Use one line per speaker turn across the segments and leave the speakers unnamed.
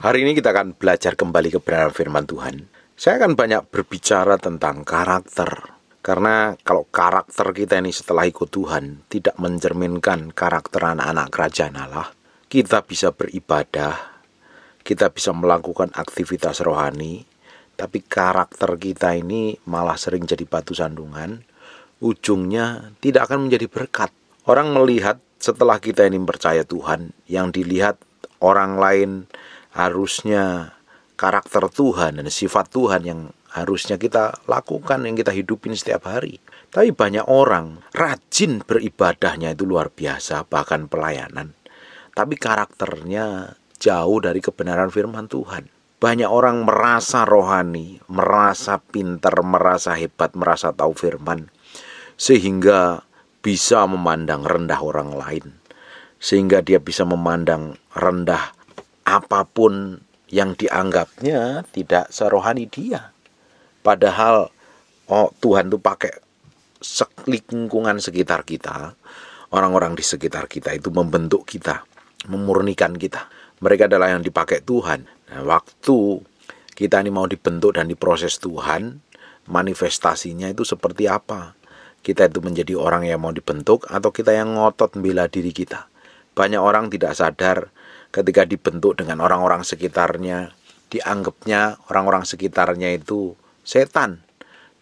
Hari ini kita akan belajar kembali kebenaran firman Tuhan. Saya akan banyak berbicara tentang karakter. Karena kalau karakter kita ini setelah ikut Tuhan tidak mencerminkan karakter anak-anak kerajaan Allah, kita bisa beribadah, kita bisa melakukan aktivitas rohani, tapi karakter kita ini malah sering jadi batu sandungan, ujungnya tidak akan menjadi berkat. Orang melihat setelah kita ini percaya Tuhan, yang dilihat orang lain harusnya karakter Tuhan dan sifat Tuhan yang harusnya kita lakukan yang kita hidupin setiap hari. Tapi banyak orang rajin beribadahnya itu luar biasa bahkan pelayanan. Tapi karakternya jauh dari kebenaran firman Tuhan. Banyak orang merasa rohani, merasa pintar, merasa hebat, merasa tahu firman. Sehingga bisa memandang rendah orang lain. Sehingga dia bisa memandang rendah apapun yang dianggapnya tidak serohani dia. Padahal oh Tuhan itu pakai lingkungan sekitar kita, orang-orang di sekitar kita itu membentuk kita, memurnikan kita. Mereka adalah yang dipakai Tuhan. Nah, waktu kita ini mau dibentuk dan diproses Tuhan, manifestasinya itu seperti apa? Kita itu menjadi orang yang mau dibentuk atau kita yang ngotot membela diri kita. Banyak orang tidak sadar ketika dibentuk dengan orang-orang sekitarnya dianggapnya orang-orang sekitarnya itu setan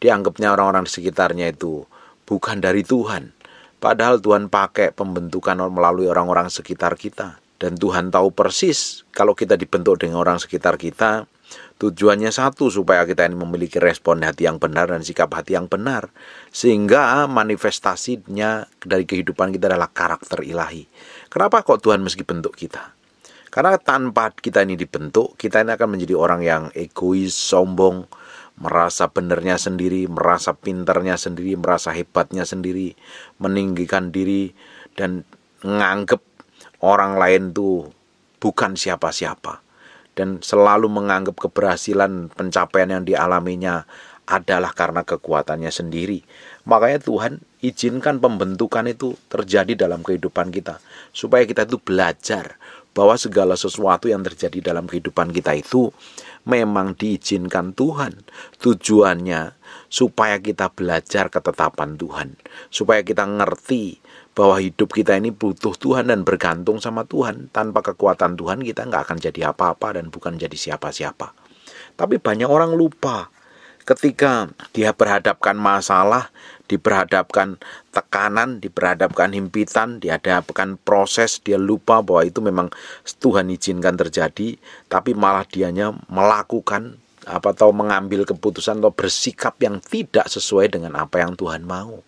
dianggapnya orang-orang sekitarnya itu bukan dari Tuhan padahal Tuhan pakai pembentukan melalui orang-orang sekitar kita dan Tuhan tahu persis kalau kita dibentuk dengan orang sekitar kita Tujuannya satu supaya kita ini memiliki respon hati yang benar dan sikap hati yang benar sehingga manifestasinya dari kehidupan kita adalah karakter ilahi. Kenapa kok Tuhan meski bentuk kita? Karena tanpa kita ini dibentuk, kita ini akan menjadi orang yang egois, sombong, merasa benernya sendiri, merasa pinternya sendiri, merasa hebatnya sendiri, meninggikan diri dan menganggap orang lain tuh bukan siapa-siapa dan selalu menganggap keberhasilan pencapaian yang dialaminya adalah karena kekuatannya sendiri. Makanya Tuhan izinkan pembentukan itu terjadi dalam kehidupan kita supaya kita itu belajar bahwa segala sesuatu yang terjadi dalam kehidupan kita itu memang diizinkan Tuhan. Tujuannya supaya kita belajar ketetapan Tuhan, supaya kita ngerti bahwa hidup kita ini butuh Tuhan dan bergantung sama Tuhan. Tanpa kekuatan Tuhan kita nggak akan jadi apa-apa dan bukan jadi siapa-siapa. Tapi banyak orang lupa ketika dia berhadapkan masalah diperhadapkan tekanan, diperhadapkan himpitan, dihadapkan proses, dia lupa bahwa itu memang Tuhan izinkan terjadi, tapi malah dianya melakukan apa atau mengambil keputusan atau bersikap yang tidak sesuai dengan apa yang Tuhan mau.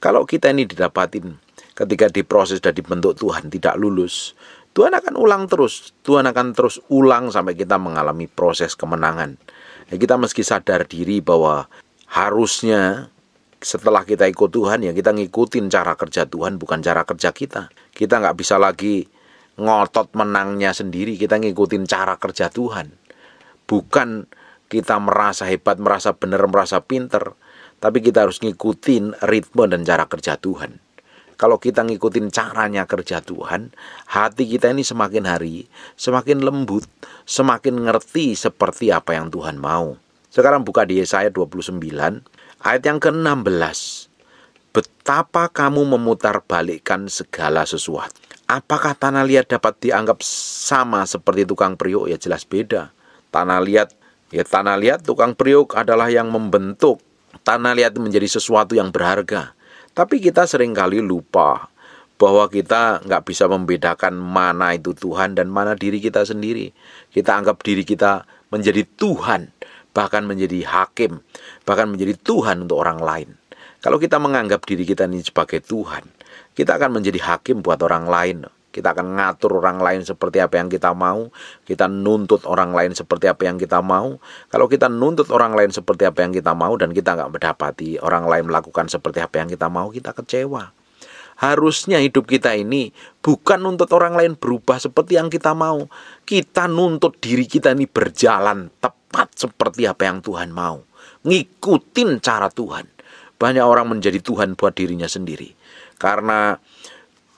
Kalau kita ini didapatin ketika diproses dan dibentuk Tuhan tidak lulus, Tuhan akan ulang terus. Tuhan akan terus ulang sampai kita mengalami proses kemenangan. Ya, kita meski sadar diri bahwa harusnya setelah kita ikut Tuhan ya kita ngikutin cara kerja Tuhan bukan cara kerja kita. Kita nggak bisa lagi ngotot menangnya sendiri, kita ngikutin cara kerja Tuhan. Bukan kita merasa hebat, merasa benar, merasa pinter, tapi kita harus ngikutin ritme dan cara kerja Tuhan. Kalau kita ngikutin caranya kerja Tuhan, hati kita ini semakin hari semakin lembut, semakin ngerti seperti apa yang Tuhan mau. Sekarang buka di Yesaya 29 Ayat yang ke-16. Betapa kamu memutarbalikkan segala sesuatu. Apakah tanah liat dapat dianggap sama seperti tukang periuk? Ya jelas beda. Tanah liat, ya tanah liat tukang periuk adalah yang membentuk. Tanah liat menjadi sesuatu yang berharga. Tapi kita seringkali lupa bahwa kita nggak bisa membedakan mana itu Tuhan dan mana diri kita sendiri. Kita anggap diri kita menjadi Tuhan bahkan menjadi hakim, bahkan menjadi Tuhan untuk orang lain. Kalau kita menganggap diri kita ini sebagai Tuhan, kita akan menjadi hakim buat orang lain. Kita akan ngatur orang lain seperti apa yang kita mau. Kita nuntut orang lain seperti apa yang kita mau. Kalau kita nuntut orang lain seperti apa yang kita mau dan kita nggak mendapati orang lain melakukan seperti apa yang kita mau, kita kecewa. Harusnya hidup kita ini bukan nuntut orang lain berubah seperti yang kita mau. Kita nuntut diri kita ini berjalan tepat seperti apa yang Tuhan mau. Ngikutin cara Tuhan. Banyak orang menjadi Tuhan buat dirinya sendiri. Karena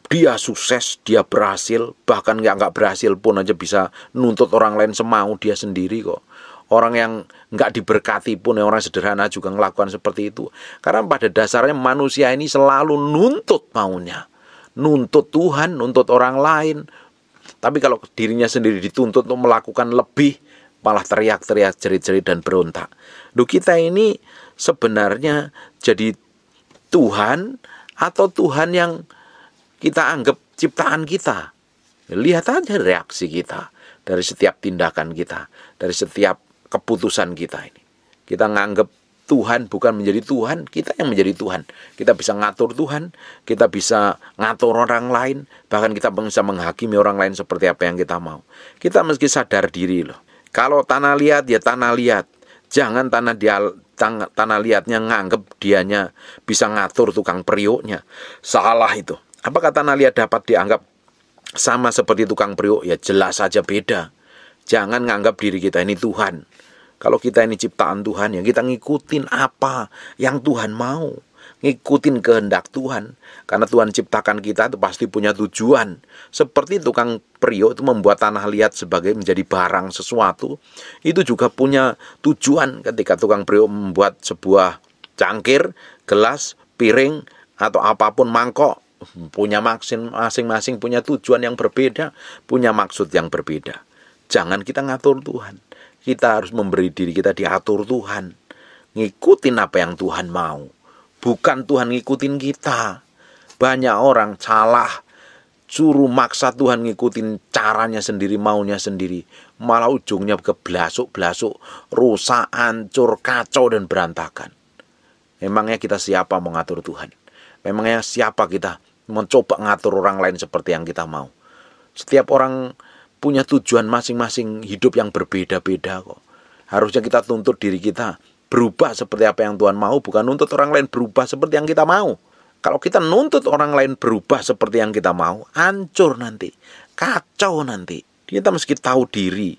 dia sukses, dia berhasil, bahkan nggak nggak berhasil pun aja bisa nuntut orang lain semau dia sendiri kok orang yang nggak diberkati pun ya, orang sederhana juga melakukan seperti itu karena pada dasarnya manusia ini selalu nuntut maunya nuntut Tuhan nuntut orang lain tapi kalau dirinya sendiri dituntut untuk melakukan lebih malah teriak-teriak jerit-jerit dan berontak lu kita ini sebenarnya jadi Tuhan atau Tuhan yang kita anggap ciptaan kita. Lihat aja reaksi kita dari setiap tindakan kita, dari setiap keputusan kita ini. Kita nganggap Tuhan bukan menjadi Tuhan, kita yang menjadi Tuhan. Kita bisa ngatur Tuhan, kita bisa ngatur orang lain, bahkan kita bisa menghakimi orang lain seperti apa yang kita mau. Kita meski sadar diri loh. Kalau tanah liat ya tanah liat. Jangan tanah dia tanah, liatnya nganggep dianya bisa ngatur tukang periuknya. Salah itu. Apakah tanah liat dapat dianggap sama seperti tukang periuk? Ya jelas saja beda. Jangan nganggap diri kita ini Tuhan. Kalau kita ini ciptaan Tuhan, ya kita ngikutin apa yang Tuhan mau. Ngikutin kehendak Tuhan. Karena Tuhan ciptakan kita itu pasti punya tujuan. Seperti tukang periuk itu membuat tanah liat sebagai menjadi barang sesuatu. Itu juga punya tujuan ketika tukang periuk membuat sebuah cangkir, gelas, piring, atau apapun mangkok. Punya masing-masing punya tujuan yang berbeda, punya maksud yang berbeda. Jangan kita ngatur Tuhan. Kita harus memberi diri kita diatur Tuhan. Ngikutin apa yang Tuhan mau. Bukan Tuhan ngikutin kita. Banyak orang salah suruh maksa Tuhan ngikutin caranya sendiri, maunya sendiri. Malah ujungnya kebelasuk-belasuk, rusak, hancur, kacau, dan berantakan. Memangnya kita siapa mau ngatur Tuhan? Memangnya siapa kita mencoba ngatur orang lain seperti yang kita mau? Setiap orang punya tujuan masing-masing hidup yang berbeda-beda kok. Harusnya kita tuntut diri kita berubah seperti apa yang Tuhan mau, bukan nuntut orang lain berubah seperti yang kita mau. Kalau kita nuntut orang lain berubah seperti yang kita mau, hancur nanti, kacau nanti. Kita meski tahu diri,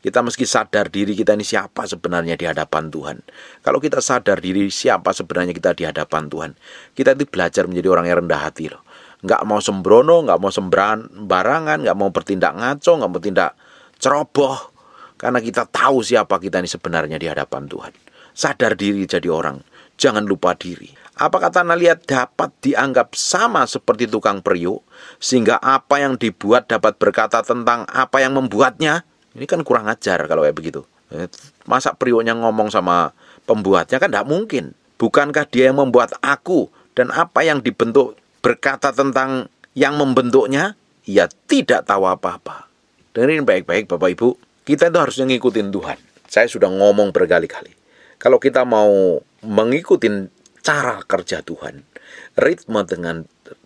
kita meski sadar diri kita ini siapa sebenarnya di hadapan Tuhan. Kalau kita sadar diri siapa sebenarnya kita di hadapan Tuhan, kita itu belajar menjadi orang yang rendah hati loh nggak mau sembrono, nggak mau sembran barangan, nggak mau bertindak ngaco, nggak mau bertindak ceroboh. Karena kita tahu siapa kita ini sebenarnya di hadapan Tuhan. Sadar diri jadi orang. Jangan lupa diri. Apa kata Nalia dapat dianggap sama seperti tukang periuk sehingga apa yang dibuat dapat berkata tentang apa yang membuatnya? Ini kan kurang ajar kalau kayak begitu. Eh, masa periuknya ngomong sama pembuatnya kan tidak mungkin. Bukankah dia yang membuat aku dan apa yang dibentuk berkata tentang yang membentuknya, ia tidak tahu apa-apa. Dengerin baik-baik Bapak Ibu, kita itu harusnya ngikutin Tuhan. Saya sudah ngomong berkali-kali. Kalau kita mau mengikuti cara kerja Tuhan, ritme dengan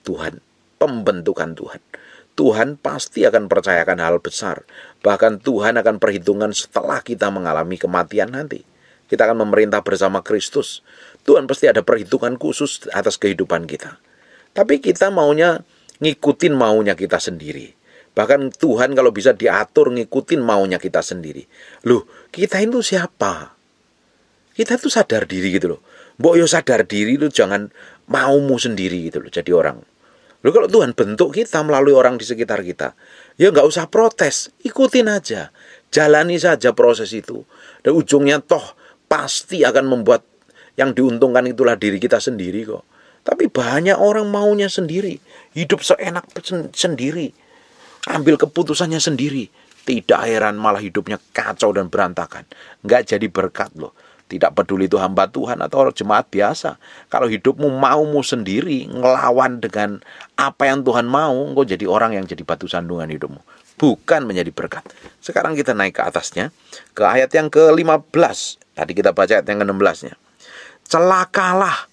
Tuhan, pembentukan Tuhan, Tuhan pasti akan percayakan hal besar. Bahkan Tuhan akan perhitungan setelah kita mengalami kematian nanti. Kita akan memerintah bersama Kristus. Tuhan pasti ada perhitungan khusus atas kehidupan kita. Tapi kita maunya ngikutin maunya kita sendiri. Bahkan Tuhan kalau bisa diatur ngikutin maunya kita sendiri. Loh, kita itu siapa? Kita itu sadar diri gitu loh. Mbok yo sadar diri lu jangan maumu sendiri gitu loh jadi orang. Loh kalau Tuhan bentuk kita melalui orang di sekitar kita, ya nggak usah protes, ikutin aja. Jalani saja proses itu. Dan ujungnya toh pasti akan membuat yang diuntungkan itulah diri kita sendiri kok. Tapi banyak orang maunya sendiri, hidup seenak sen sendiri, ambil keputusannya sendiri. Tidak heran malah hidupnya kacau dan berantakan. Nggak jadi berkat loh. Tidak peduli itu hamba Tuhan atau orang jemaat biasa. Kalau hidupmu maumu sendiri ngelawan dengan apa yang Tuhan mau, engkau jadi orang yang jadi batu sandungan hidupmu. Bukan menjadi berkat. Sekarang kita naik ke atasnya, ke ayat yang ke-15. Tadi kita baca ayat yang ke-16-nya. Celakalah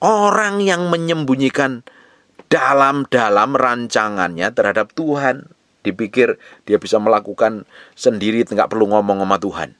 orang yang menyembunyikan dalam-dalam rancangannya terhadap Tuhan. Dipikir dia bisa melakukan sendiri, nggak perlu ngomong sama Tuhan.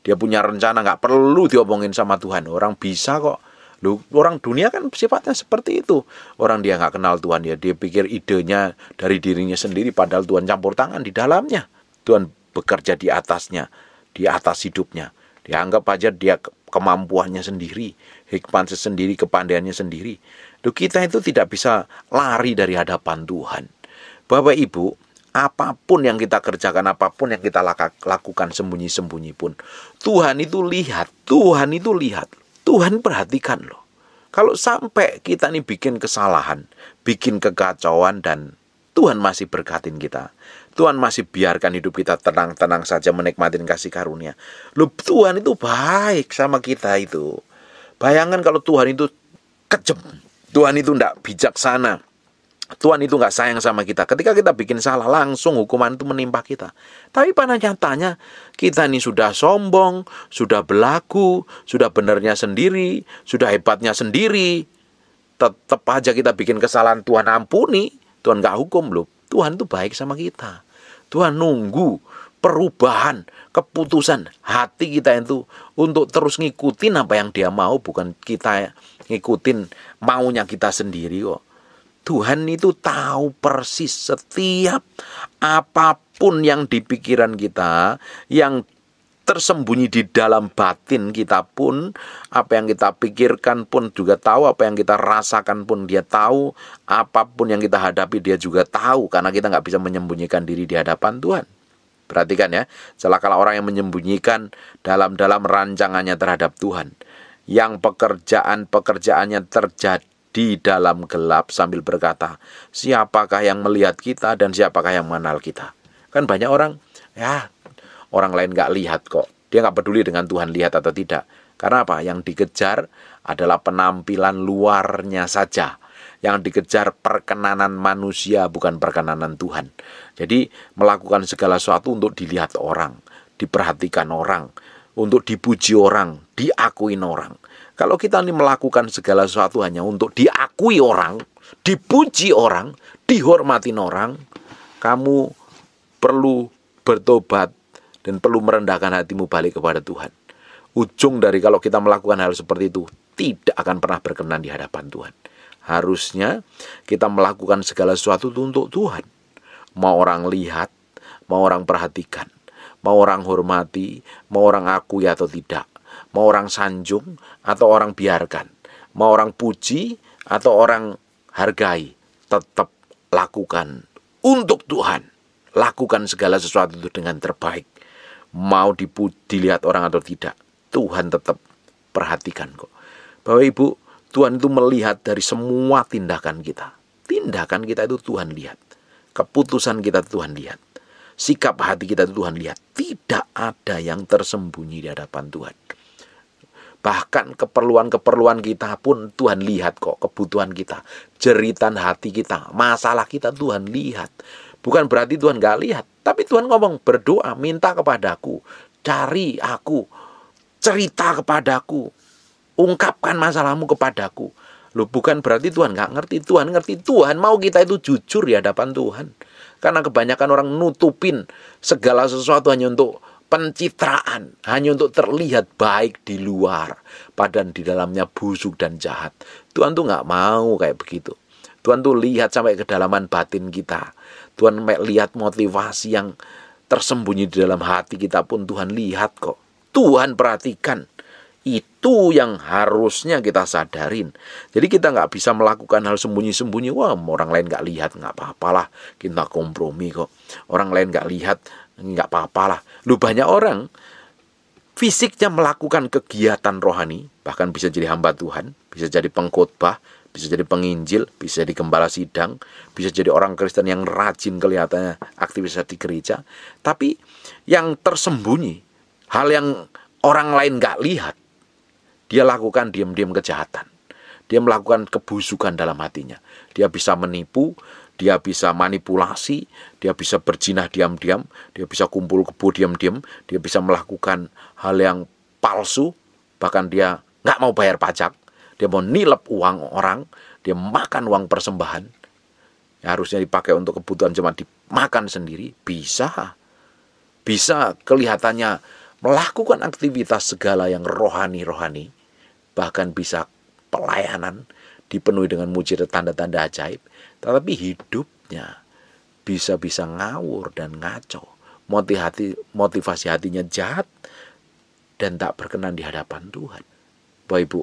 Dia punya rencana, nggak perlu diomongin sama Tuhan. Orang bisa kok. Lu, orang dunia kan sifatnya seperti itu. Orang dia nggak kenal Tuhan, ya dia pikir idenya dari dirinya sendiri, padahal Tuhan campur tangan di dalamnya. Tuhan bekerja di atasnya, di atas hidupnya. Dianggap aja dia kemampuannya sendiri, hikmatnya sendiri, kepandaiannya sendiri. Duh, kita itu tidak bisa lari dari hadapan Tuhan. Bapak Ibu, apapun yang kita kerjakan, apapun yang kita lakukan sembunyi-sembunyi pun, Tuhan itu lihat, Tuhan itu lihat, Tuhan perhatikan loh. Kalau sampai kita nih bikin kesalahan, bikin kekacauan dan Tuhan masih berkatin kita, Tuhan masih biarkan hidup kita tenang-tenang saja menikmati kasih karunia. Lu Tuhan itu baik sama kita itu. Bayangkan kalau Tuhan itu kejam, Tuhan itu tidak bijaksana. Tuhan itu nggak sayang sama kita. Ketika kita bikin salah langsung hukuman itu menimpa kita. Tapi pada nyatanya kita ini sudah sombong, sudah belagu, sudah benernya sendiri, sudah hebatnya sendiri. Tetap aja kita bikin kesalahan Tuhan ampuni, Tuhan nggak hukum loh. Tuhan itu baik sama kita. Tuhan nunggu perubahan keputusan hati kita itu untuk terus ngikutin apa yang dia mau bukan kita ngikutin maunya kita sendiri kok. Tuhan itu tahu persis setiap apapun yang di pikiran kita, yang tersembunyi di dalam batin kita pun apa yang kita pikirkan pun juga tahu apa yang kita rasakan pun dia tahu apapun yang kita hadapi dia juga tahu karena kita nggak bisa menyembunyikan diri di hadapan Tuhan perhatikan ya celakalah orang yang menyembunyikan dalam-dalam rancangannya terhadap Tuhan yang pekerjaan-pekerjaannya terjadi dalam gelap sambil berkata, "Siapakah yang melihat kita dan siapakah yang mengenal kita?" Kan banyak orang, "Ya, orang lain nggak lihat kok. Dia nggak peduli dengan Tuhan lihat atau tidak. Karena apa? Yang dikejar adalah penampilan luarnya saja. Yang dikejar perkenanan manusia bukan perkenanan Tuhan. Jadi melakukan segala sesuatu untuk dilihat orang, diperhatikan orang, untuk dipuji orang, diakui orang. Kalau kita ini melakukan segala sesuatu hanya untuk diakui orang, dipuji orang, dihormatin orang, kamu perlu bertobat dan perlu merendahkan hatimu balik kepada Tuhan. Ujung dari kalau kita melakukan hal seperti itu tidak akan pernah berkenan di hadapan Tuhan. Harusnya kita melakukan segala sesuatu untuk Tuhan. Mau orang lihat, mau orang perhatikan, mau orang hormati, mau orang akui atau tidak, mau orang sanjung atau orang biarkan, mau orang puji atau orang hargai, tetap lakukan untuk Tuhan. Lakukan segala sesuatu itu dengan terbaik mau dipu, dilihat orang atau tidak, Tuhan tetap perhatikan kok. Bapak Ibu, Tuhan itu melihat dari semua tindakan kita. Tindakan kita itu Tuhan lihat. Keputusan kita Tuhan lihat. Sikap hati kita Tuhan lihat. Tidak ada yang tersembunyi di hadapan Tuhan. Bahkan keperluan-keperluan kita pun Tuhan lihat kok, kebutuhan kita, jeritan hati kita, masalah kita Tuhan lihat. Bukan berarti Tuhan gak lihat, tapi Tuhan ngomong berdoa, minta kepadaku, cari aku, cerita kepadaku, ungkapkan masalahmu kepadaku. Loh bukan berarti Tuhan gak ngerti, Tuhan ngerti, Tuhan mau kita itu jujur di hadapan Tuhan. Karena kebanyakan orang nutupin segala sesuatu hanya untuk pencitraan, hanya untuk terlihat baik di luar, padahal di dalamnya busuk dan jahat. Tuhan tuh gak mau kayak begitu. Tuhan tuh lihat sampai kedalaman batin kita. Tuhan melihat motivasi yang tersembunyi di dalam hati kita pun Tuhan lihat kok. Tuhan perhatikan. Itu yang harusnya kita sadarin. Jadi kita nggak bisa melakukan hal sembunyi-sembunyi. Wah, orang lain nggak lihat, nggak apa-apalah. Kita kompromi kok. Orang lain nggak lihat, nggak apa-apalah. Lu banyak orang fisiknya melakukan kegiatan rohani, bahkan bisa jadi hamba Tuhan, bisa jadi pengkhotbah, bisa jadi penginjil, bisa jadi gembala sidang, bisa jadi orang Kristen yang rajin kelihatannya aktivis di gereja, tapi yang tersembunyi, hal yang orang lain nggak lihat, dia lakukan diam-diam kejahatan. Dia melakukan kebusukan dalam hatinya. Dia bisa menipu, dia bisa manipulasi, dia bisa berjinah diam-diam, dia bisa kumpul kebo diam-diam, dia bisa melakukan hal yang palsu, bahkan dia nggak mau bayar pajak, dia mau nilap uang orang, dia makan uang persembahan, ya harusnya dipakai untuk kebutuhan jemaat dimakan sendiri, bisa. Bisa kelihatannya melakukan aktivitas segala yang rohani-rohani, bahkan bisa pelayanan dipenuhi dengan mujizat tanda-tanda ajaib, tetapi hidupnya bisa-bisa ngawur dan ngaco. Motivasi, motivasi hatinya jahat dan tak berkenan di hadapan Tuhan. Bapak Ibu,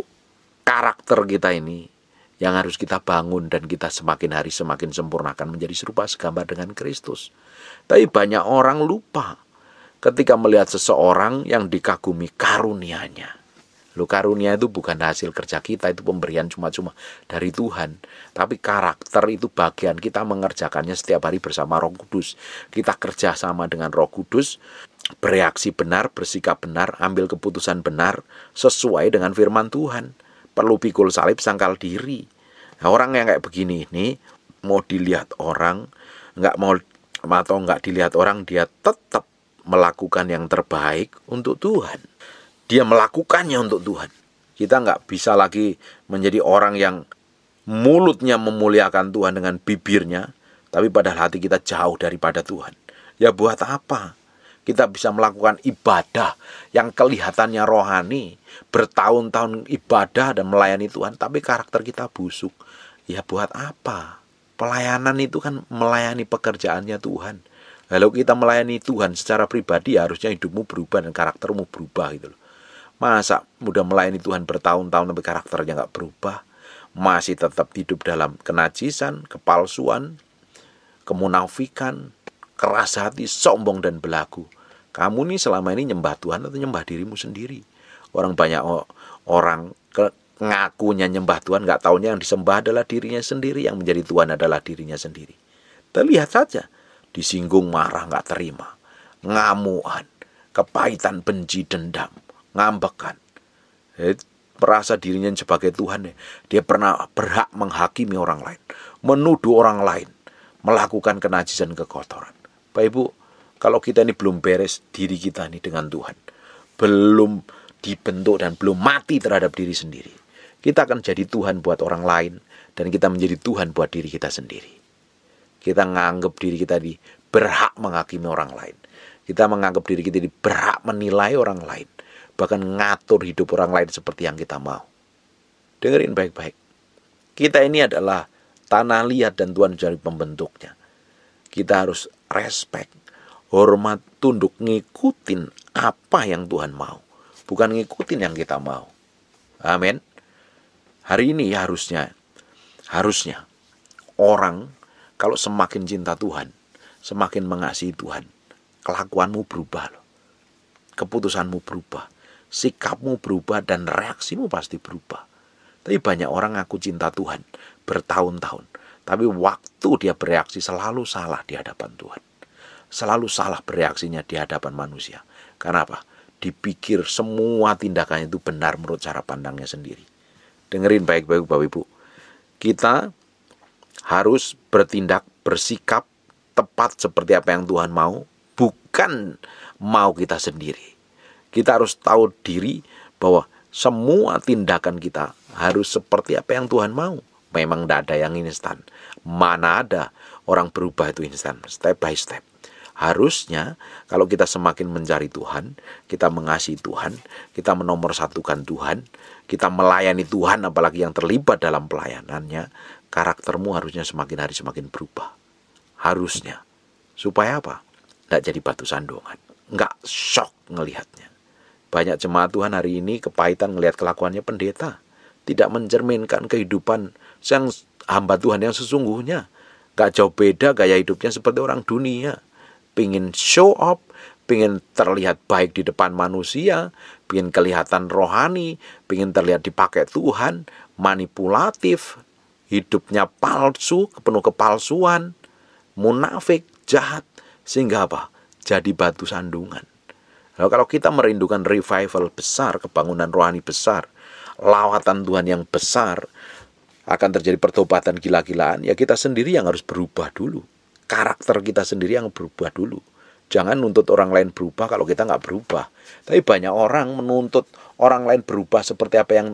karakter kita ini yang harus kita bangun dan kita semakin hari semakin sempurnakan menjadi serupa segambar dengan Kristus. Tapi banyak orang lupa ketika melihat seseorang yang dikagumi karunianya. Lu karunia itu bukan hasil kerja kita, itu pemberian cuma-cuma dari Tuhan. Tapi karakter itu bagian kita mengerjakannya setiap hari bersama Roh Kudus. Kita kerja sama dengan Roh Kudus, bereaksi benar, bersikap benar, ambil keputusan benar sesuai dengan firman Tuhan perlu pikul salib sangkal diri. Nah, orang yang kayak begini ini mau dilihat orang, nggak mau atau nggak dilihat orang, dia tetap melakukan yang terbaik untuk Tuhan. Dia melakukannya untuk Tuhan. Kita nggak bisa lagi menjadi orang yang mulutnya memuliakan Tuhan dengan bibirnya, tapi padahal hati kita jauh daripada Tuhan. Ya buat apa? Kita bisa melakukan ibadah yang kelihatannya rohani, bertahun-tahun ibadah dan melayani Tuhan, tapi karakter kita busuk. Ya buat apa? Pelayanan itu kan melayani pekerjaannya Tuhan. Kalau kita melayani Tuhan secara pribadi, ya harusnya hidupmu berubah dan karaktermu berubah gitu loh. Masa mudah melayani Tuhan bertahun-tahun tapi karakternya nggak berubah? Masih tetap hidup dalam kenajisan, kepalsuan, kemunafikan, keras hati, sombong dan belagu. Kamu nih selama ini nyembah Tuhan atau nyembah dirimu sendiri? Orang banyak orang ngakunya nyembah Tuhan, nggak taunya yang disembah adalah dirinya sendiri, yang menjadi Tuhan adalah dirinya sendiri. Terlihat saja, disinggung marah nggak terima, ngamuan, kepahitan benci dendam, ngambekan. Jadi, eh, merasa dirinya sebagai Tuhan, ya, dia pernah berhak menghakimi orang lain, menuduh orang lain, melakukan kenajisan kekotoran. Pak Ibu, kalau kita ini belum beres diri kita ini dengan Tuhan, belum dibentuk dan belum mati terhadap diri sendiri, kita akan jadi Tuhan buat orang lain dan kita menjadi Tuhan buat diri kita sendiri. Kita menganggap diri kita di berhak menghakimi orang lain. Kita menganggap diri kita di berhak menilai orang lain, bahkan ngatur hidup orang lain seperti yang kita mau. Dengerin baik-baik. Kita ini adalah tanah liat dan Tuhan jadi pembentuknya. Kita harus respect hormat tunduk ngikutin apa yang Tuhan mau, bukan ngikutin yang kita mau. Amin. Hari ini harusnya harusnya orang kalau semakin cinta Tuhan, semakin mengasihi Tuhan, kelakuanmu berubah loh. Keputusanmu berubah, sikapmu berubah dan reaksimu pasti berubah. Tapi banyak orang ngaku cinta Tuhan bertahun-tahun, tapi waktu dia bereaksi selalu salah di hadapan Tuhan selalu salah bereaksinya di hadapan manusia. Karena apa? Dipikir semua tindakannya itu benar menurut cara pandangnya sendiri. Dengerin baik-baik Bapak Ibu. Kita harus bertindak, bersikap tepat seperti apa yang Tuhan mau, bukan mau kita sendiri. Kita harus tahu diri bahwa semua tindakan kita harus seperti apa yang Tuhan mau. Memang tidak ada yang instan. Mana ada orang berubah itu instan. Step by step. Harusnya kalau kita semakin mencari Tuhan, kita mengasihi Tuhan, kita menomorsatukan Tuhan, kita melayani Tuhan apalagi yang terlibat dalam pelayanannya, karaktermu harusnya semakin hari semakin berubah. Harusnya. Supaya apa? Tidak jadi batu sandungan. Nggak shock ngelihatnya. Banyak jemaat Tuhan hari ini kepahitan melihat kelakuannya pendeta. Tidak mencerminkan kehidupan yang hamba Tuhan yang sesungguhnya. Gak jauh beda gaya hidupnya seperti orang dunia pingin show up, pingin terlihat baik di depan manusia, pingin kelihatan rohani, pingin terlihat dipakai Tuhan, manipulatif, hidupnya palsu, penuh kepalsuan, munafik, jahat, sehingga apa? Jadi batu sandungan. Lalu kalau kita merindukan revival besar, kebangunan rohani besar, lawatan Tuhan yang besar, akan terjadi pertobatan gila-gilaan, ya kita sendiri yang harus berubah dulu karakter kita sendiri yang berubah dulu. Jangan nuntut orang lain berubah kalau kita nggak berubah. Tapi banyak orang menuntut orang lain berubah seperti apa yang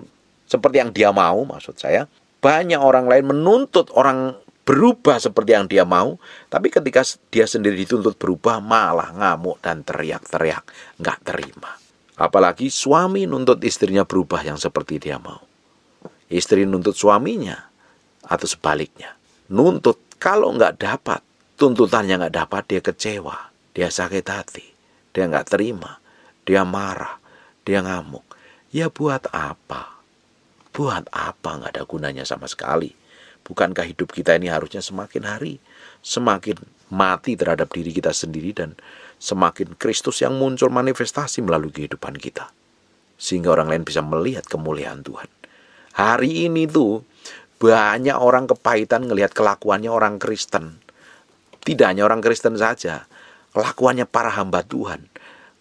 seperti yang dia mau, maksud saya. Banyak orang lain menuntut orang berubah seperti yang dia mau, tapi ketika dia sendiri dituntut berubah malah ngamuk dan teriak-teriak, nggak terima. Apalagi suami nuntut istrinya berubah yang seperti dia mau. Istri nuntut suaminya atau sebaliknya. Nuntut kalau nggak dapat tuntutannya nggak dapat, dia kecewa, dia sakit hati, dia nggak terima, dia marah, dia ngamuk. Ya buat apa? Buat apa nggak ada gunanya sama sekali? Bukankah hidup kita ini harusnya semakin hari semakin mati terhadap diri kita sendiri dan semakin Kristus yang muncul manifestasi melalui kehidupan kita. Sehingga orang lain bisa melihat kemuliaan Tuhan. Hari ini tuh banyak orang kepahitan ngelihat kelakuannya orang Kristen. Tidak hanya orang Kristen saja, kelakuannya para hamba Tuhan.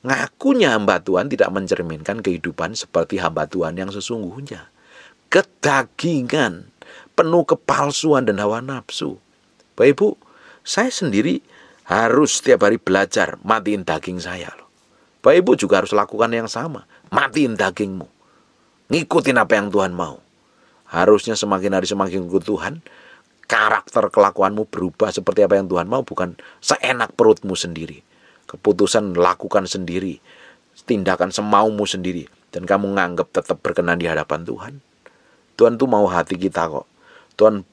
Ngakunya hamba Tuhan tidak mencerminkan kehidupan seperti hamba Tuhan yang sesungguhnya. Kedagingan, penuh kepalsuan dan hawa nafsu. Bapak Ibu, saya sendiri harus setiap hari belajar matiin daging saya loh. Bapak Ibu juga harus lakukan yang sama. Matiin dagingmu. Ngikutin apa yang Tuhan mau. Harusnya semakin hari semakin ikut Tuhan, karakter kelakuanmu berubah seperti apa yang Tuhan mau bukan seenak perutmu sendiri keputusan lakukan sendiri tindakan semaumu sendiri dan kamu nganggap tetap berkenan di hadapan Tuhan Tuhan tuh mau hati kita kok Tuhan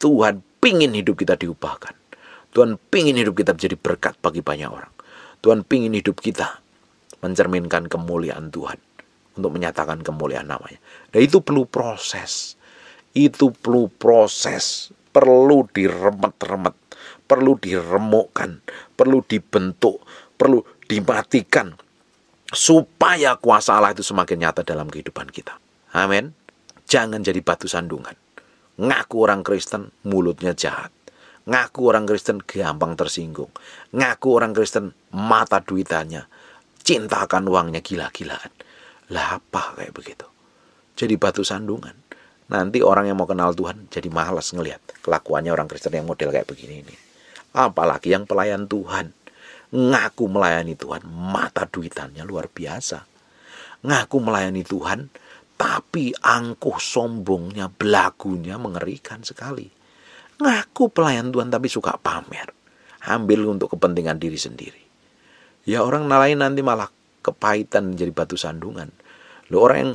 Tuhan pingin hidup kita diubahkan Tuhan pingin hidup kita menjadi berkat bagi banyak orang Tuhan pingin hidup kita mencerminkan kemuliaan Tuhan untuk menyatakan kemuliaan namanya. Nah itu perlu proses. Itu perlu proses perlu diremet-remet, perlu diremukkan, perlu dibentuk, perlu dimatikan supaya kuasa Allah itu semakin nyata dalam kehidupan kita. Amin. Jangan jadi batu sandungan. Ngaku orang Kristen mulutnya jahat. Ngaku orang Kristen gampang tersinggung. Ngaku orang Kristen mata duitannya. Cintakan uangnya gila-gilaan. Lah apa kayak begitu? Jadi batu sandungan. Nanti orang yang mau kenal Tuhan jadi malas ngelihat kelakuannya orang Kristen yang model kayak begini ini. Apalagi yang pelayan Tuhan. Ngaku melayani Tuhan, mata duitannya luar biasa. Ngaku melayani Tuhan, tapi angkuh sombongnya, belagunya mengerikan sekali. Ngaku pelayan Tuhan tapi suka pamer. Ambil untuk kepentingan diri sendiri. Ya orang lain nanti malah kepahitan jadi batu sandungan. Lo orang yang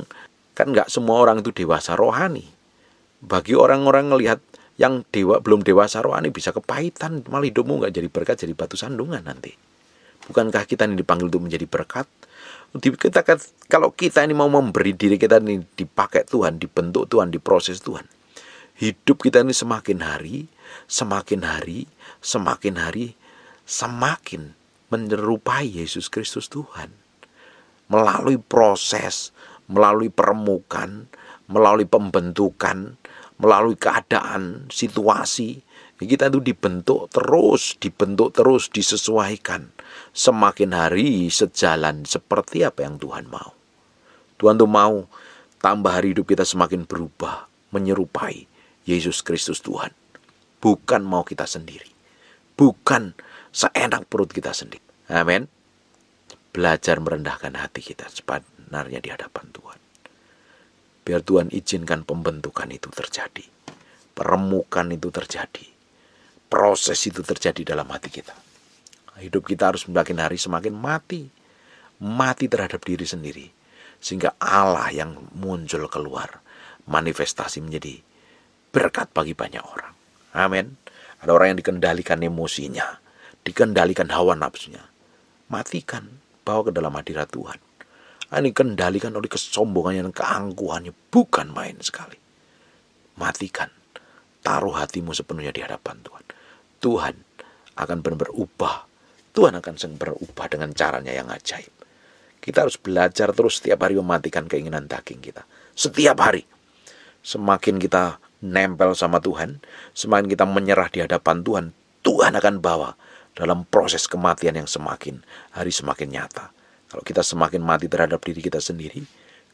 Kan nggak semua orang itu dewasa rohani. Bagi orang-orang ngelihat yang dewa belum dewasa rohani bisa kepahitan malah hidupmu nggak jadi berkat jadi batu sandungan nanti bukankah kita ini dipanggil untuk menjadi berkat kita kalau kita ini mau memberi diri kita ini dipakai Tuhan dibentuk Tuhan diproses Tuhan hidup kita ini semakin hari semakin hari semakin hari semakin menyerupai Yesus Kristus Tuhan melalui proses melalui permukaan, melalui pembentukan, melalui keadaan, situasi. Kita itu dibentuk terus, dibentuk terus, disesuaikan. Semakin hari sejalan seperti apa yang Tuhan mau. Tuhan tuh mau tambah hari hidup kita semakin berubah, menyerupai Yesus Kristus Tuhan. Bukan mau kita sendiri. Bukan seenak perut kita sendiri. Amin belajar merendahkan hati kita sebenarnya di hadapan Tuhan. Biar Tuhan izinkan pembentukan itu terjadi. Peremukan itu terjadi. Proses itu terjadi dalam hati kita. Hidup kita harus semakin hari semakin mati. Mati terhadap diri sendiri. Sehingga Allah yang muncul keluar. Manifestasi menjadi berkat bagi banyak orang. Amin. Ada orang yang dikendalikan emosinya. Dikendalikan hawa nafsunya. Matikan bawa ke dalam hadirat Tuhan. Ah, ini kendalikan oleh kesombongannya dan keangkuhannya, bukan main sekali. Matikan, taruh hatimu sepenuhnya di hadapan Tuhan. Tuhan akan benar-benar ubah. Tuhan akan berubah dengan caranya yang ajaib. Kita harus belajar terus setiap hari mematikan keinginan daging kita. Setiap hari. Semakin kita nempel sama Tuhan, semakin kita menyerah di hadapan Tuhan, Tuhan akan bawa dalam proses kematian yang semakin hari semakin nyata. Kalau kita semakin mati terhadap diri kita sendiri,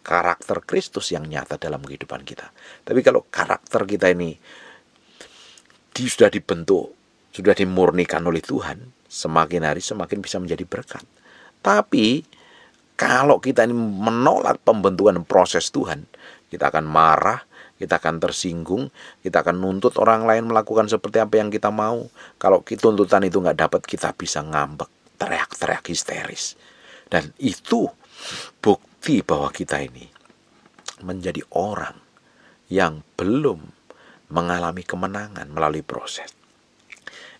karakter Kristus yang nyata dalam kehidupan kita. Tapi kalau karakter kita ini di, sudah dibentuk, sudah dimurnikan oleh Tuhan, semakin hari semakin bisa menjadi berkat. Tapi kalau kita ini menolak pembentukan proses Tuhan, kita akan marah, kita akan tersinggung, kita akan nuntut orang lain melakukan seperti apa yang kita mau. Kalau tuntutan itu nggak dapat, kita bisa ngambek, teriak-teriak histeris. Dan itu bukti bahwa kita ini menjadi orang yang belum mengalami kemenangan melalui proses.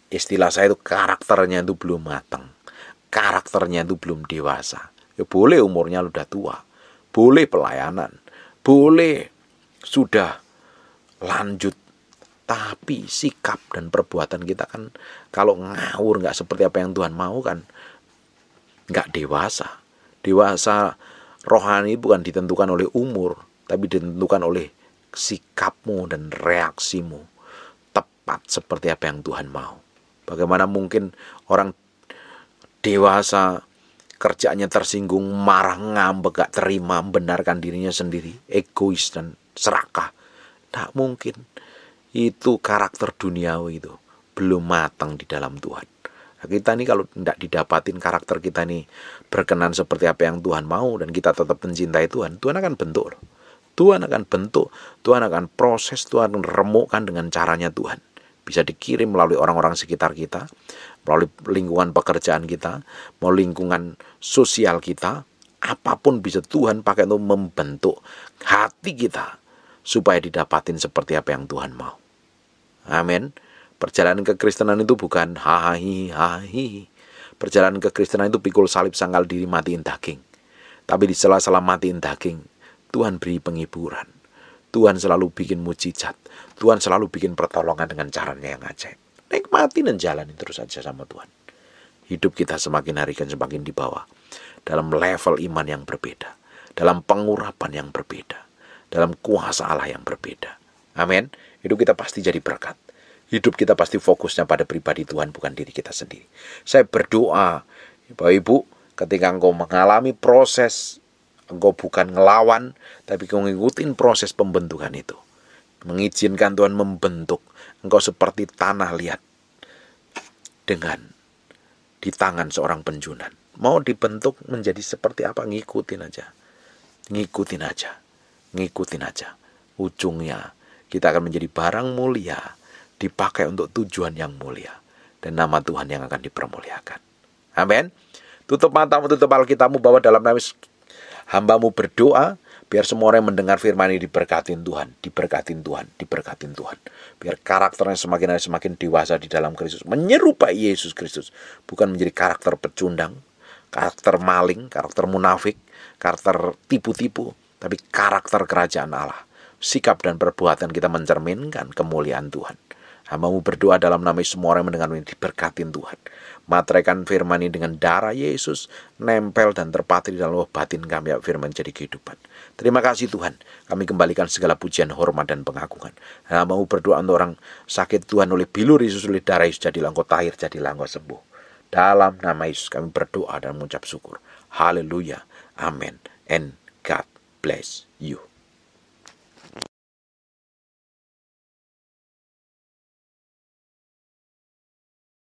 Istilah saya itu karakternya itu belum matang. Karakternya itu belum dewasa. Ya boleh umurnya sudah tua. Boleh pelayanan. Boleh sudah lanjut tapi sikap dan perbuatan kita kan kalau ngawur nggak seperti apa yang Tuhan mau kan nggak dewasa dewasa rohani bukan ditentukan oleh umur tapi ditentukan oleh sikapmu dan reaksimu tepat seperti apa yang Tuhan mau bagaimana mungkin orang dewasa kerjanya tersinggung marah ngambek gak terima membenarkan dirinya sendiri egois dan serakah. Tak mungkin. Itu karakter duniawi itu. Belum matang di dalam Tuhan. Nah, kita ini kalau tidak didapatin karakter kita ini berkenan seperti apa yang Tuhan mau dan kita tetap mencintai Tuhan, Tuhan akan bentuk loh. Tuhan akan bentuk, Tuhan akan proses, Tuhan akan remukkan dengan caranya Tuhan. Bisa dikirim melalui orang-orang sekitar kita, melalui lingkungan pekerjaan kita, mau lingkungan sosial kita, apapun bisa Tuhan pakai untuk membentuk hati kita supaya didapatin seperti apa yang Tuhan mau. Amin. Perjalanan ke kekristenan itu bukan ha-hi hahi hi Perjalanan ke kekristenan itu pikul salib sangkal diri matiin daging. Tapi di sela-sela matiin daging, Tuhan beri penghiburan. Tuhan selalu bikin mujizat. Tuhan selalu bikin pertolongan dengan caranya yang ajaib. Nikmati dan jalani terus saja sama Tuhan. Hidup kita semakin hari kan semakin di bawah. Dalam level iman yang berbeda. Dalam pengurapan yang berbeda dalam kuasa Allah yang berbeda. Amin. Hidup kita pasti jadi berkat. Hidup kita pasti fokusnya pada pribadi Tuhan bukan diri kita sendiri. Saya berdoa Bapak Ibu ketika engkau mengalami proses engkau bukan ngelawan tapi engkau ngikutin proses pembentukan itu. Mengizinkan Tuhan membentuk engkau seperti tanah liat dengan di tangan seorang penjunan. Mau dibentuk menjadi seperti apa ngikutin aja. Ngikutin aja ngikutin aja. Ujungnya kita akan menjadi barang mulia, dipakai untuk tujuan yang mulia. Dan nama Tuhan yang akan dipermuliakan. Amin. Tutup matamu, tutup Alkitabmu, bawa dalam nama hambamu berdoa, biar semua orang yang mendengar firman ini diberkatin Tuhan, diberkatin Tuhan, diberkatin Tuhan. Biar karakternya semakin hari semakin dewasa di dalam Kristus, menyerupai Yesus Kristus. Bukan menjadi karakter pecundang, karakter maling, karakter munafik, karakter tipu-tipu, tapi karakter kerajaan Allah. Sikap dan perbuatan kita mencerminkan kemuliaan Tuhan. Hambamu berdoa dalam nama semua orang mendengar ini diberkatin Tuhan. Matraikan firman ini dengan darah Yesus, nempel dan terpatri dalam batin kami ya firman jadi kehidupan. Terima kasih Tuhan, kami kembalikan segala pujian, hormat, dan pengagungan. mau berdoa untuk orang sakit Tuhan oleh bilur Yesus, oleh darah Yesus, jadi langkau tahir, jadi langkau sembuh. Dalam nama Yesus kami berdoa dan mengucap syukur. Haleluya. Amen. And God bless you.